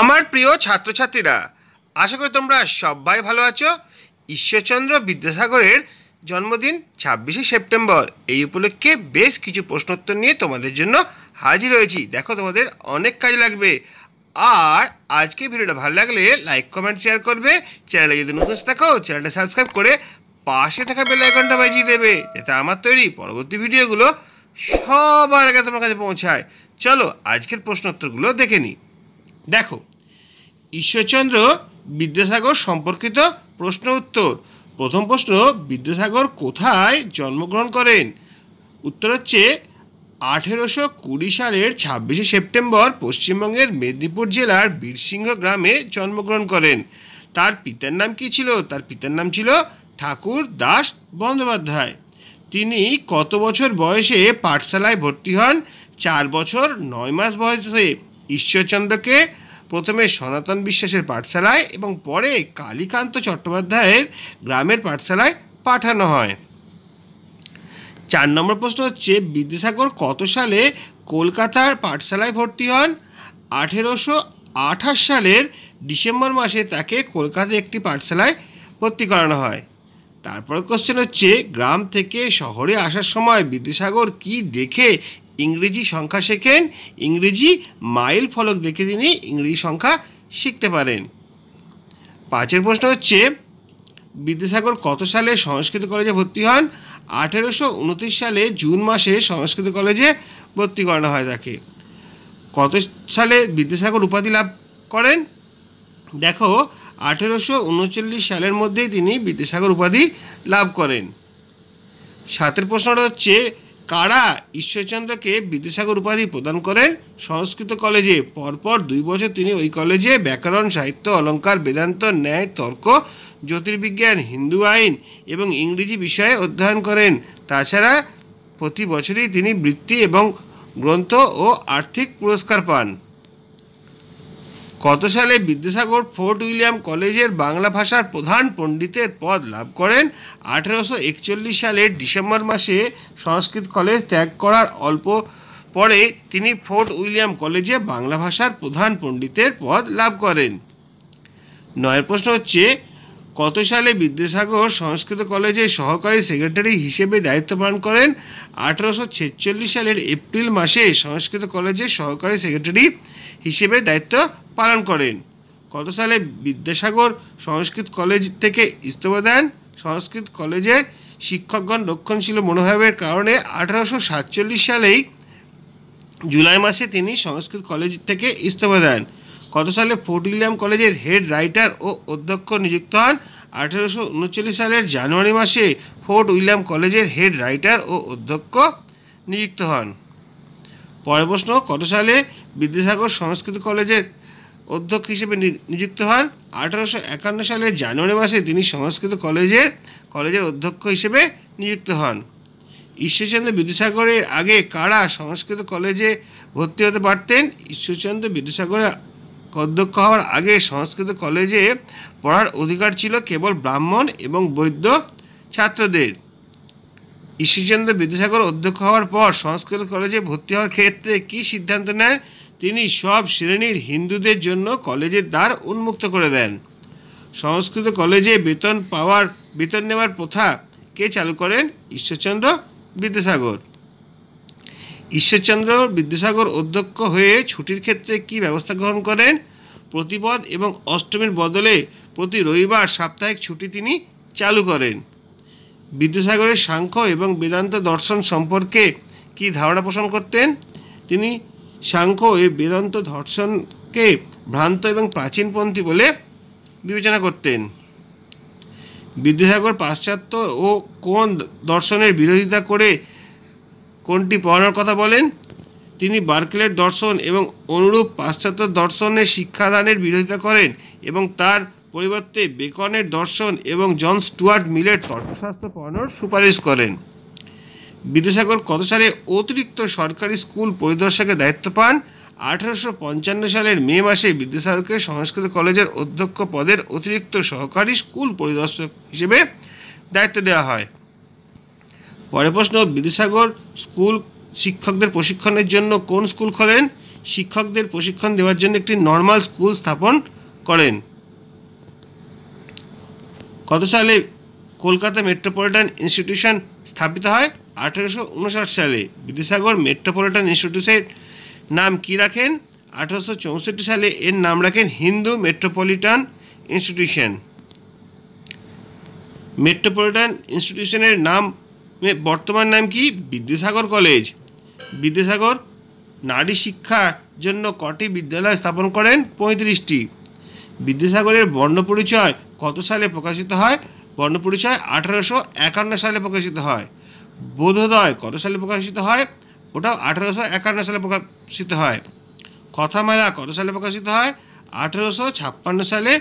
আমার প্রিয় ছাত্রছাত্রীরা আশা করি তোমরা সবাই ভালো আছো ঈশ্বরচন্দ্র বিদ্যাসাগরের জন্মদিন ছাব্বিশে সেপ্টেম্বর এই উপলক্ষে বেশ কিছু প্রশ্নোত্তর নিয়ে তোমাদের জন্য হাজির হয়েছি দেখো তোমাদের অনেক কাজ লাগবে আর আজকে ভিডিওটা ভালো লাগলে লাইক কমেন্ট শেয়ার করবে চ্যানেলে যদি নতুন থাকো চ্যানেলটা সাবস্ক্রাইব করে পাশে থাকা বেল আইকনটা বাজিয়ে দেবে এতে আমার তৈরি পরবর্তী ভিডিওগুলো সবার আগে তোমার কাছে পৌঁছায় চলো আজকের প্রশ্নোত্তরগুলো দেখে নিই দেখো ঈশ্বরচন্দ্র বিদ্যাসাগর সম্পর্কিত প্রশ্ন উত্তর প্রথম প্রশ্ন বিদ্যাসাগর কোথায় জন্মগ্রহণ করেন উত্তর হচ্ছে আঠেরোশো কুড়ি সালের ছাব্বিশে সেপ্টেম্বর পশ্চিমবঙ্গের মেদিনীপুর জেলার বীরসিংহ গ্রামে জন্মগ্রহণ করেন তার পিতার নাম কি ছিল তার পিতার নাম ছিল ঠাকুর দাস বন্দ্যোপাধ্যায় তিনি কত বছর বয়সে পাঠশালায় ভর্তি হন চার বছর নয় মাস বয়সে ঈশ্বরচন্দ্রকে প্রথমে সনাতন বিশ্বাসের পাঠশালায় এবং পরে কালীকান্ত চট্টোপাধ্যায়ের গ্রামের পাঠশালায় পাঠানো হয় চার নম্বর প্রশ্ন হচ্ছে বিদ্যাসাগর কত সালে কলকাতার পাঠশালায় ভর্তি হন আঠেরোশো আঠাশ সালের ডিসেম্বর মাসে তাকে কলকাতায় একটি পাঠশালায় ভর্তি করানো হয় তারপর কোশ্চেন হচ্ছে গ্রাম থেকে শহরে আসার সময় বিদ্যাসাগর কি দেখে ইংরেজি সংখ্যা শেখেন ইংরেজি মাইল ফলক দেখে তিনি ইংরেজি সংখ্যা শিখতে পারেন পাঁচের প্রশ্ন হচ্ছে বিদ্যাসাগর কত সালে সংস্কৃত কলেজে ভর্তি হন আঠেরোশো সালে জুন মাসে সংস্কৃত কলেজে ভর্তি করানো হয় তাকে কত সালে বিদ্যাসাগর উপাধি লাভ করেন দেখো আঠেরোশো উনচল্লিশ সালের মধ্যেই তিনি বিদ্যাসাগর উপাধি লাভ করেন সাতের প্রশ্নটা হচ্ছে কারা ঈশ্বরচন্দ্রকে বিদ্যাসাগর উপাধি প্রদান করেন সংস্কৃত কলেজে পরপর দুই বছর তিনি ওই কলেজে ব্যাকরণ সাহিত্য অলঙ্কার বেদান্ত ন্যায় তর্ক জ্যোতির্বিজ্ঞান হিন্দু আইন এবং ইংরেজি বিষয়ে অধ্যয়ন করেন তাছাড়া প্রতি বছরই তিনি বৃত্তি এবং গ্রন্থ ও আর্থিক পুরস্কার পান কত সালে বিদ্যাসাগর ফোর্ট উইলিয়াম কলেজের বাংলা ভাষার প্রধান পণ্ডিতের পদ লাভ করেন আঠেরোশো একচল্লিশ সালের ডিসেম্বর মাসে সংস্কৃত কলেজ ত্যাগ করার অল্প পরে তিনি ফোর্ট উইলিয়াম কলেজে বাংলা ভাষার প্রধান পণ্ডিতের পদ লাভ করেন নয়ের প্রশ্ন হচ্ছে কত সালে বিদ্যাসাগর সংস্কৃত কলেজের সহকারী সেক্রেটারি হিসেবে দায়িত্ব পালন করেন আঠারোশো সালের এপ্রিল মাসে সংস্কৃত কলেজের সহকারী সেক্রেটারি হিসেবে দায়িত্ব পালন করেন কত সালে বিদ্যাসাগর সংস্কৃত কলেজ থেকে ইস্তফা দেন সংস্কৃত কলেজের শিক্ষকগণ রক্ষণশীল মনোভাবের কারণে আঠারোশো সাতচল্লিশ সালেই জুলাই মাসে তিনি সংস্কৃত কলেজ থেকে ইস্তফা দেন কত সালে ফোর্ট উইলিয়াম কলেজের হেড রাইটার ও অধ্যক্ষ নিযুক্ত হন আঠেরোশো উনচল্লিশ সালের জানুয়ারি মাসে ফোর্ট উইলিয়াম কলেজের হেড রাইটার ও অধ্যক্ষ নিযুক্ত হন পরের প্রশ্ন কত সালে বিদ্যাসাগর সংস্কৃত কলেজের অধ্যক্ষ হিসেবে নিযুক্ত হন আঠারোশো একান্ন সালের জানুয়ারি মাসে তিনি সংস্কৃত কলেজের কলেজের অধ্যক্ষ হিসেবে নিযুক্ত হন ঈশ্বরচন্দ্র বিদ্যাসাগরের আগে কারা সংস্কৃত কলেজে ভর্তি হতে পারতেন ঈশ্বরচন্দ্র বিদ্যাসাগরের অধ্যক্ষ হওয়ার আগে সংস্কৃত কলেজে পড়ার অধিকার ছিল কেবল ব্রাহ্মণ এবং বৈদ্য ছাত্রদের ঈশ্বরচন্দ্র বিদ্যাসাগর অধ্যক্ষ হওয়ার পর সংস্কৃত কলেজে ভর্তি হওয়ার ক্ষেত্রে কি সিদ্ধান্ত নেন তিনি সব শ্রেণীর হিন্দুদের জন্য কলেজের দ্বার উন্মুক্ত করে দেন সংস্কৃত কলেজে বেতন পাওয়ার বেতন নেওয়ার প্রথা কে চালু করেন ঈশ্বরচন্দ্র বিদ্যাসাগর ঈশ্বরচন্দ্র বিদ্যাসাগর অধ্যক্ষ হয়ে ছুটির ক্ষেত্রে কি ব্যবস্থা গ্রহণ করেন প্রতিপদ এবং অষ্টমীর বদলে প্রতি রবিবার সাপ্তাহিক ছুটি তিনি চালু করেন বিদ্যাসাগরের সাংখ্য এবং বেদান্ত দর্শন সম্পর্কে কি ধারণা পোষণ করতেন তিনি সাংখ্য এই বেদান্ত দর্শনকে ভ্রান্ত এবং প্রাচীনপন্থী বলে বিবেচনা করতেন বিদ্যাসাগর পাশ্চাত্য ও কোন দর্শনের বিরোধিতা করে কোনটি পড়ানোর কথা বলেন তিনি বার্কেলের দর্শন এবং অনুরূপ পাশ্চাত্য দর্শনের শিক্ষাদানের বিরোধিতা করেন এবং তার পরিবর্তে বেকনের দর্শন এবং জন স্টুয়ার্ট মিলের তর্কশাস্ত্র পড়ানোর সুপারিশ করেন বিদ্যাসাগর কত সালে অতিরিক্ত সরকারি স্কুল পরিদর্শকের দায়িত্ব পান আঠারোশো পঞ্চান্ন সালের মে মাসে বিদ্যাসাগরকে সংস্কৃত কলেজের অধ্যক্ষ পদের অতিরিক্ত সহকারী স্কুল পরিদর্শক হিসেবে দায়িত্ব দেওয়া হয় পরে প্রশ্ন বিদ্যাসাগর স্কুল শিক্ষকদের প্রশিক্ষণের জন্য কোন স্কুল খোলেন শিক্ষকদের প্রশিক্ষণ দেওয়ার জন্য একটি নর্মাল স্কুল স্থাপন করেন কত সালে কলকাতা মেট্রোপলিটন ইনস্টিটিউশন স্থাপিত হয় আঠেরোশো উনষাট সালে বিদ্যাসাগর মেট্রোপলিটন ইনস্টিটিউশের নাম কি রাখেন আঠারোশো চৌষট্টি সালে এর নাম রাখেন হিন্দু মেট্রোপলিটন ইনস্টিটিউশন মেট্রোপলিটন ইনস্টিটিউশনের নাম বর্তমান নাম কি বিদ্যাসাগর কলেজ বিদ্যাসাগর নারী শিক্ষার জন্য কটি বিদ্যালয় স্থাপন করেন পঁয়ত্রিশটি বিদ্যাসাগরের বর্ণপরিচয় কত সালে প্রকাশিত হয় বর্ণপরিচয় আঠারোশো একান্ন সালে প্রকাশিত হয় বোধোদয় কত সালে প্রকাশিত হয় ওটাও আঠারোশো একান্ন সালে প্রকাশিত হয় কথামালা কত সালে প্রকাশিত হয় আঠেরোশো ছাপ্পান্ন সালে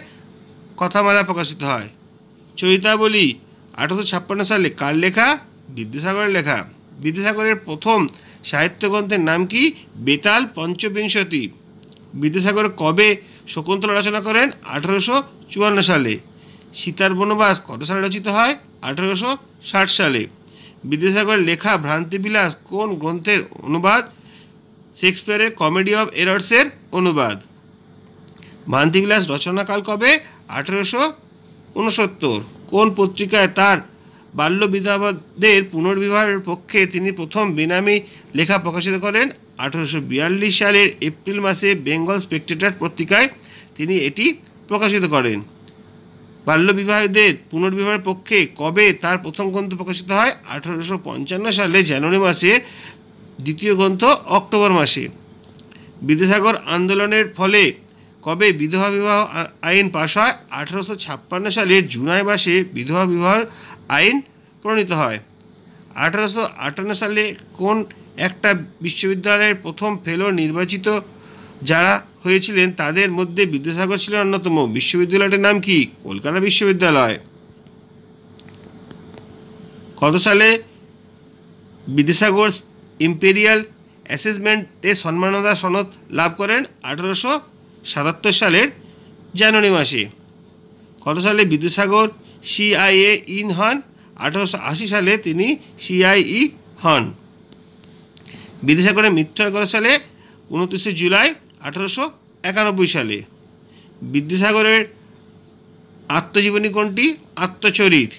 কথামালা প্রকাশিত হয় চরিতাবলী আঠেরোশো ছাপ্পান্ন সালে কার লেখা বিদ্যাসাগরের লেখা বিদ্যাসাগরের প্রথম সাহিত্যগ্রন্থের নাম কি বেতাল পঞ্চবিংশতি বিদ্যাসাগর কবে শকুন্তলা রচনা করেন আঠারোশো চুয়ান্ন সালে সীতার বনবাস কত সালে রচিত হয় আঠারোশো ষাট সালে বিদ্যাসাগরের লেখা ভ্রান্তিবিলাস কোন গ্রন্থের অনুবাদ শেক্সপিয়ারের কমেডি অব এরর্সের অনুবাদ ভ্রান্তিবিলাস রচনাকাল কবে আঠেরোশো উনসত্তর কোন পত্রিকায় তার বাল্য বিধবাদের পুনর্বিবাহের পক্ষে তিনি প্রথম বেনামি লেখা প্রকাশিত করেন আঠারোশো সালের এপ্রিল মাসে বেঙ্গল স্পেকটেটার পত্রিকায় তিনি এটি প্রকাশিত করেন বাল্যবিবাহদের পুনর্বিবাহের পক্ষে কবে তার প্রথম গ্রন্থ প্রকাশিত হয় আঠারোশো সালে জানুয়ারি মাসে দ্বিতীয় গ্রন্থ অক্টোবর মাসে বিদ্যাসাগর আন্দোলনের ফলে কবে বিধবা বিবাহ আইন পাশ হয় আঠারোশো ছাপ্পান্ন সালের জুলাই মাসে বিধবা বিবাহ আইন প্রণীত হয় আঠারোশো আটান্ন সালে কোন একটা বিশ্ববিদ্যালয়ের প্রথম ফেলো নির্বাচিত যারা হয়েছিলেন তাদের মধ্যে বিদ্যাসাগর ছিলেন অন্যতম বিশ্ববিদ্যালয়টির নাম কি কলকাতা বিশ্ববিদ্যালয় কত সালে বিদ্যাসাগর ইম্পেরিয়াল অ্যাসেসমেন্টে সম্মাননা সনদ লাভ করেন আঠারোশো সাতাত্তর সালের জানুয়ারি মাসে কত সালে বিদ্যাসাগর সিআইএ ইন হন আঠারোশো আশি সালে তিনি সিআইই হন বিদ্যাসাগরের মৃত্যু এগারো সালে উনত্রিশে জুলাই আঠারোশো একানব্বই সালে বিদ্যাসাগরের আত্মজীবনী কোনটি আত্মচরিত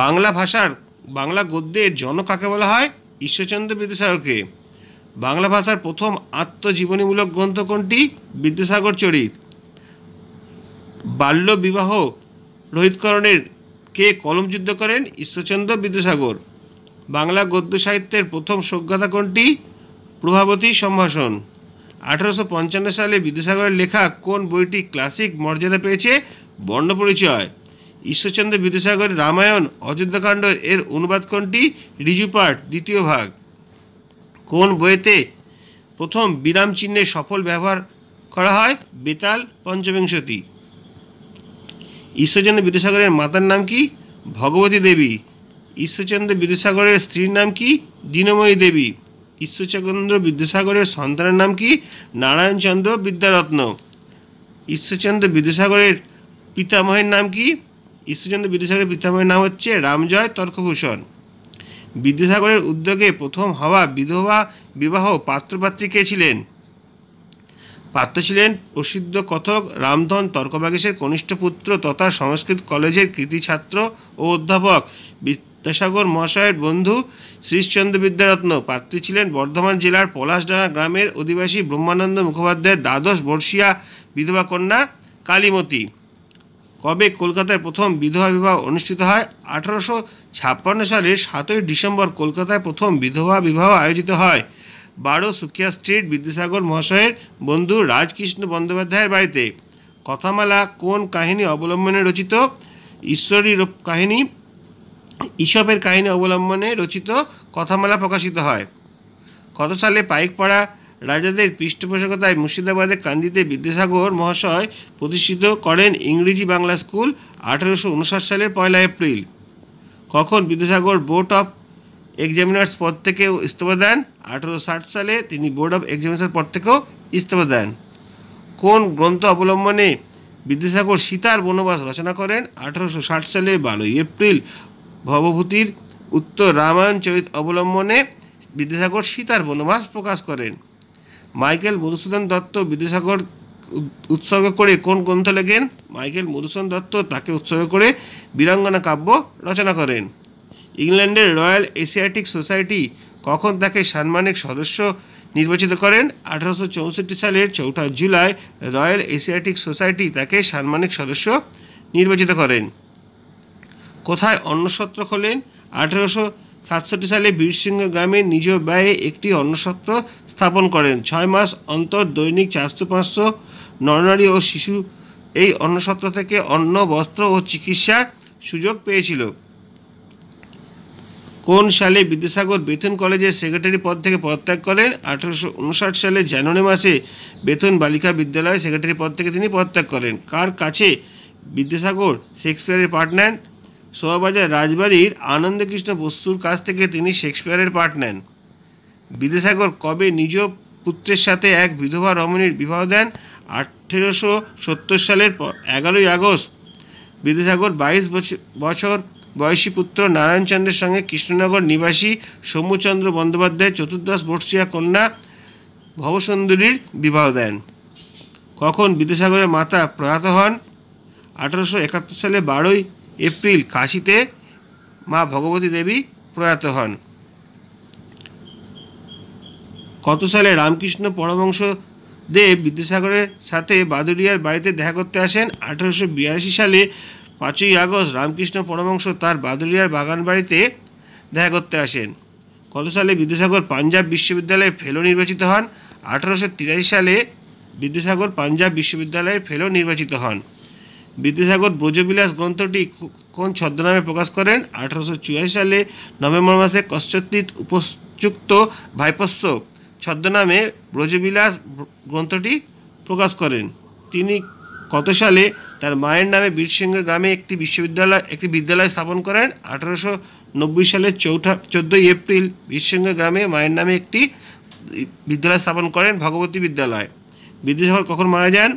বাংলা ভাষার বাংলা গদ্যের জনক কাকে বলা হয় ঈশ্বরচন্দ্র বিদ্যাসাগরকে বাংলা ভাষার প্রথম আত্মজীবনীমূলক গ্রন্থ কোনটি বিদ্যাসাগর চরিত বাল্য বিবাহ রোহিতকরণের কে কলম যুদ্ধ করেন ঈশ্বরচন্দ্র বিদ্যাসাগর বাংলা গদ্য সাহিত্যের প্রথম সজ্ঞাতা কোনটি প্রভাবতী সম্ভাষণ আঠারোশো পঞ্চান্ন সালে বিদ্যাসাগরের লেখা কোন বইটি ক্লাসিক মর্যাদা পেয়েছে বর্ণপরিচয় ঈশ্বরচন্দ্র বিদ্যাসাগরের রামায়ণ অযোধ্যাকাণ্ড এর অনুবাদ কোনটি রিজুপাঠ দ্বিতীয় ভাগ কোন বইতে প্রথম বিরাম চিহ্নের সফল ব্যবহার করা হয় বেতাল পঞ্চবিংশতি ঈশ্বরচন্দ্র বিদ্যাসাগরের মাতার নাম কি ভগবতী দেবী ঈশ্বরচন্দ্র বিদ্যাসাগরের স্ত্রীর নাম কি দীনময়ী দেবী ঈশ্বরচন্দ্র বিদ্যাসাগরের সন্তানের নাম কি নারায়ণচন্দ্র বিদ্যারত্ন ঈশ্বরচন্দ্র বিদ্যাসাগরের পিতামহের নাম কি ঈশ্বরচন্দ্র বিদ্যাসাগরের পিতামহের নাম হচ্ছে রামজয় তর্কভূষণ বিদ্যাসাগরের উদ্যোগে প্রথম হওয়া বিধবা বিবাহ পাত্রপাত্রী কে ছিলেন পাত্র ছিলেন প্রসিদ্ধ কথক রামধন তর্কবাগেশের কনিষ্ঠ পুত্র তথা সংস্কৃত কলেজের কৃতি ছাত্র ও অধ্যাপক বিদ্যাসাগর মহাশয়ের বন্ধু শ্রীশচন্দ্র বিদ্যারত্ন পাত্রী ছিলেন বর্ধমান জেলার পলাশডাঙ্গা গ্রামের অধিবাসী ব্রহ্মানন্দ মুখোপাধ্যায়ের দ্বাদশ বর্ষিয়া বিধবা কন্যা কালীমতী কবে কলকাতায় প্রথম বিধবা বিবাহ অনুষ্ঠিত হয় আঠারোশো ছাপ্পান্ন সালের সাতই ডিসেম্বর কলকাতায় প্রথম বিধবা বিবাহ আয়োজিত হয় বারো সুকিয়া স্ট্রিট বিদ্যাসাগর মহাশয়ের বন্ধু রাজকৃষ্ণ বন্দ্যোপাধ্যায়ের বাড়িতে কথামালা কোন কাহিনী অবলম্বনে রচিত ঈশ্বরী কাহিনী ইসবের কাহিনী অবলম্বনে রচিত কথামালা প্রকাশিত হয় কত সালে পাইকপাড়া রাজাদের পৃষ্ঠপোষকতায় মুর্শিদাবাদে কান্দিতে বিদ্যাসাগর মহাশয় প্রতিষ্ঠিত করেন ইংরেজি বাংলা স্কুল আঠেরোশো উনষাট সালের পয়লা এপ্রিল কখন বিদ্যাসাগর বোর্ড অফ এক্সামিনার্স পদ থেকে ইস্তফা দেন আঠেরোশো ষাট সালে তিনি বোর্ড অফ এক্সামিনার্স পদ থেকেও ইস্তফা দেন কোন গ্রন্থ অবলম্বনে বিদ্যাসাগর সীতার বনবাস রচনা করেন আঠেরোশো ষাট সালে বারোই এপ্রিল ভবভূতির উত্তর রামায়ণ চরিত অবলম্বনে বিদ্যাসাগর সীতার বনবাস প্রকাশ করেন মাইকেল মধুসূদন দত্ত বিদ্যাসাগর উৎসর্গ করে কোন গ্রন্থ লেখেন মাইকেল মধুসূদন দত্ত তাকে উৎসর্গ করে বীরাঙ্গনা কাব্য রচনা করেন ইংল্যান্ডের রয়্যাল এশিয়াটিক সোসাইটি কখন তাকে সাম্মানিক সদস্য নির্বাচিত করেন আঠারোশো চৌষট্টি সালের চৌঠা জুলাই রয়্যাল এশিয়াটিক সোসাইটি তাকে সাম্মানিক সদস্য নির্বাচিত করেন কোথায় অন্নসত্র খোলেন আঠেরোশো সাতষট্টি সালে বীরসিংহ গ্রামে নিজ ব্যয়ে একটি অন্নসত্র স্থাপন করেন ছয় মাস অন্তর দৈনিক চারশো পাঁচশো নরনারী ও শিশু এই অন্নসত্র থেকে অন্ন বস্ত্র ও চিকিৎসার সুযোগ পেয়েছিল কোন সালে বিদ্যাসাগর বেতন কলেজে সেক্রেটারি পদ থেকে পদত্যাগ করেন আঠেরোশো উনষাট সালে জানুয়ারি মাসে বেতন বালিকা বিদ্যালয়ে সেক্রেটারি পদ থেকে তিনি পদত্যাগ করেন কার কাছে বিদ্যাসাগর শেক্সপিয়ারের পার্ট নেন শোয়াবাজার রাজবাড়ির আনন্দকৃষ্ণ বস্তুর কাছ থেকে তিনি শেক্সপিয়ারের পাঠ নেন বিদ্যাসাগর কবে নিজ পুত্রের সাথে এক বিধবা রমণীর বিবাহ দেন আঠেরোশো সত্তর সালের এগারোই আগস্ট বিদ্যাসাগর বাইশ বছর বয়সী পুত্র নারায়ণচন্দ্রের সঙ্গে কৃষ্ণনগর নিবাসী সৌম্যচন্দ্র বন্দ্যোপাধ্যায় চতুর্দশ বর্ষিয়া কন্যা ভবসুন্দরীর বিবাহ দেন কখন বিদ্যাসাগরের মাতা প্রয়াত হন আঠারোশো একাত্তর সালে বারোই এপ্রিল কাশিতে মা ভগবতী দেবী প্রয়াত হন কত সালে রামকৃষ্ণ পরমংশ দেব বিদ্যাসাগরের সাথে বাদুড়িয়ার বাড়িতে দেখা করতে আসেন আঠারোশো সালে পাঁচই আগস্ট রামকৃষ্ণ পরমংশ তার বাদুড়িয়ার বাগান বাড়িতে দেখা করতে আসেন কত সালে বিদ্যাসাগর পাঞ্জাব বিশ্ববিদ্যালয়ে ফেলো নির্বাচিত হন আঠারোশো সালে বিদ্যাসাগর পাঞ্জাব বিশ্ববিদ্যালয়ের ফেলো নির্বাচিত হন বিদ্যাসাগর ব্রজবিলাস গ্রন্থটি কোন ছদ্মনামে প্রকাশ করেন আঠারোশো সালে নভেম্বর মাসে কশ্চিত উপযুক্ত ভাইপস্য ছদ্মনামে ব্রজবিলাস গ্রন্থটি প্রকাশ করেন তিনি কত সালে তার মায়ের নামে বীরসিংহ গ্রামে একটি বিশ্ববিদ্যালয় একটি বিদ্যালয় স্থাপন করেন আঠারোশো নব্বই সালের চৌঠা চোদ্দোই এপ্রিল বীরসিংহ গ্রামে মায়ের নামে একটি বিদ্যালয় স্থাপন করেন ভগবতী বিদ্যালয় বিদ্যাসাগর কখন মারা যান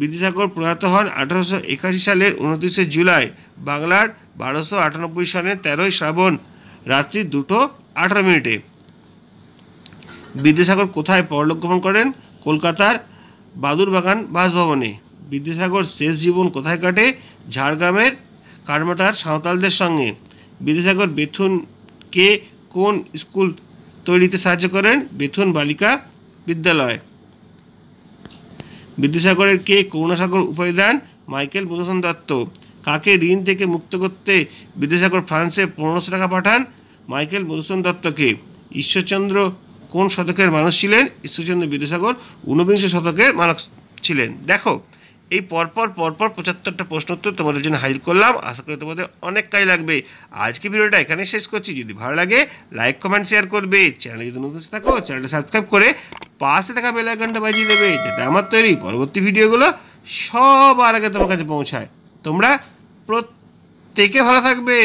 বিদ্যাসাগর প্রয়াত হন আঠারোশো একাশি সালের উনত্রিশে জুলাই বাংলার বারোশো আটানব্বই সনের তেরোই শ্রাবণ রাত্রি দুটো আঠারো মিনিটে বিদ্যাসাগর কোথায় পরলোক করেন কলকাতার বাদুরবাগান বাসভবনে বিদ্যাসাগর শেষ জীবন কোথায় কাটে ঝাড়গ্রামের কারমাটার সাঁওতালদের সঙ্গে বিদ্যাসাগর বেথুনকে কোন স্কুল তৈরিতে সাহায্য করেন বেথুন বালিকা বিদ্যালয় বিদ্যাসাগরের কে করুণাসাগর দেন মাইকেল মধুসূন দত্ত কাকে ঋণ থেকে মুক্ত করতে বিদ্যাসাগর ফ্রান্সে পনেরোশো টাকা পাঠান মাইকেল মধুসূদন দত্তকে ঈশ্বরচন্দ্র কোন শতকের মানুষ ছিলেন ঈশ্বরচন্দ্র বিদ্যাসাগর ঊনবিংশ শতকের মানুষ ছিলেন দেখো এই পরপর পরপর পঁচাত্তরটা প্রশ্ন উত্তর তোমাদের জন্য হাইল করলাম আশা করি তোমাদের অনেক কাজ লাগবে আজকে ভিডিওটা এখানে শেষ করছি যদি ভালো লাগে লাইক কমেন্ট শেয়ার করবে চ্যানেলে যদি নতুন থাকো চ্যানেলটা সাবস্ক্রাইব করে পাশে থাকা বেল আইকনটা বাজিয়ে দেবে যাতে আমার তৈরি পরবর্তী ভিডিওগুলো সবার আগে তোমার কাছে পৌঁছায় তোমরা প্রত্যেকে ভালো থাকবে